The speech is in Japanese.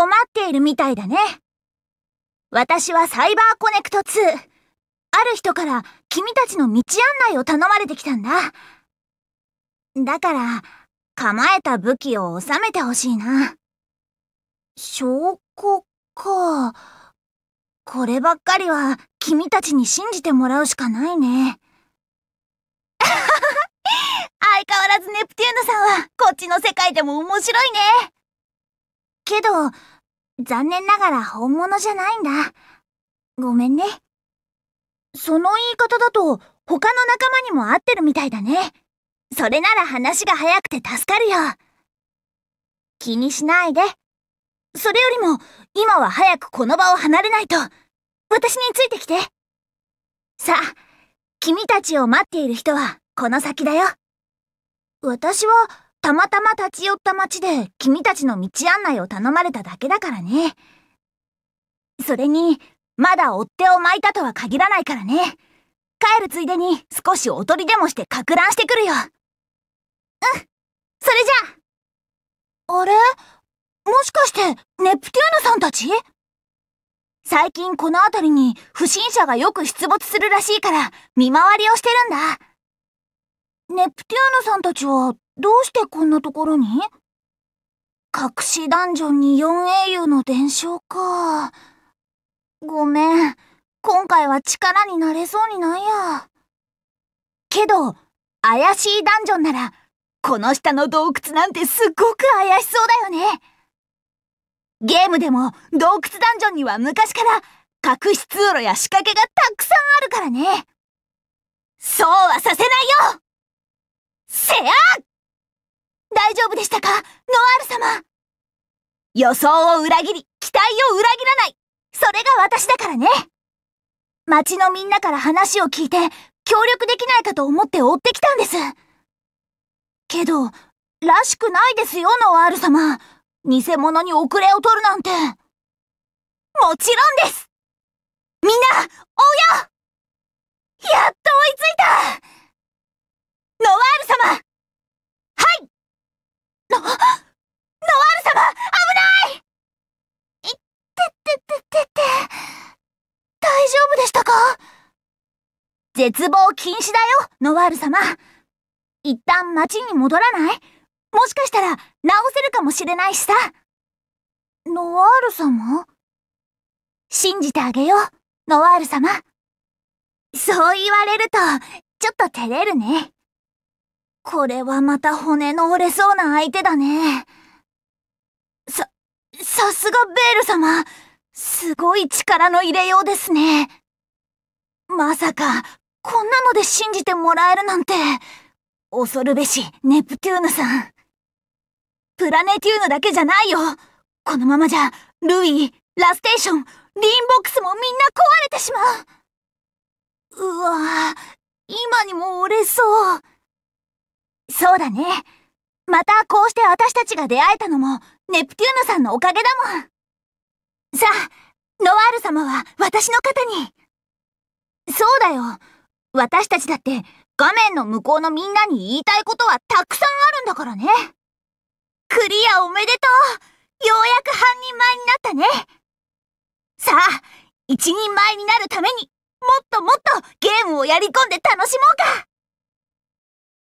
困っているみたいだね。私はサイバーコネクト2。ある人から君たちの道案内を頼まれてきたんだ。だから、構えた武器を収めてほしいな。証拠か。こればっかりは君たちに信じてもらうしかないね。相変わらずネプテューヌさんはこっちの世界でも面白いね。けど、残念ながら本物じゃないんだ。ごめんね。その言い方だと、他の仲間にも合ってるみたいだね。それなら話が早くて助かるよ。気にしないで。それよりも、今は早くこの場を離れないと。私についてきて。さあ、君たちを待っている人は、この先だよ。私は、たまたま立ち寄った町で君たちの道案内を頼まれただけだからね。それに、まだ追っ手を巻いたとは限らないからね。帰るついでに少しおとりでもしてかく乱してくるよ。うん、それじゃあ。あれもしかして、ネプテューヌさんたち最近この辺りに不審者がよく出没するらしいから見回りをしてるんだ。ネプテューヌさんたちはどうしてこんなところに隠しダンジョンに4英雄の伝承か。ごめん。今回は力になれそうにないや。けど、怪しいダンジョンなら、この下の洞窟なんてすっごく怪しそうだよね。ゲームでも洞窟ダンジョンには昔から隠し通路や仕掛けがたくさんたかノアール様予想を裏切り、期待を裏切らないそれが私だからね町のみんなから話を聞いて、協力できないかと思って追ってきたんです。けど、らしくないですよ、ノアール様。偽物に遅れを取るなんて。もちろんですみんな、追うよ夫でしたか絶望禁止だよ、ノワール様。一旦町に戻らないもしかしたら治せるかもしれないしさ。ノワール様信じてあげよう、ノワール様。そう言われると、ちょっと照れるね。これはまた骨の折れそうな相手だね。さ、さすがベール様。すごい力の入れようですね。まさか、こんなので信じてもらえるなんて。恐るべし、ネプテューヌさん。プラネテューヌだけじゃないよ。このままじゃ、ルイ、ラステーション、リンボックスもみんな壊れてしまう。うわぁ、今にも折れそう。そうだね。またこうして私たちが出会えたのも、ネプテューヌさんのおかげだもん。さあ、ノワール様は私の肩に。そうだよ。私たちだって、画面の向こうのみんなに言いたいことはたくさんあるんだからね。クリアおめでとうようやく半人前になったねさあ、一人前になるために、もっともっとゲームをやり込んで楽しもうか